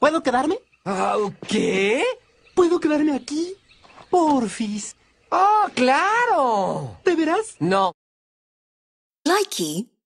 ¿Puedo quedarme? Ah, ¿Qué? ¿Puedo quedarme aquí? Porfis. ¡Oh, claro! ¿Te verás? No. Likey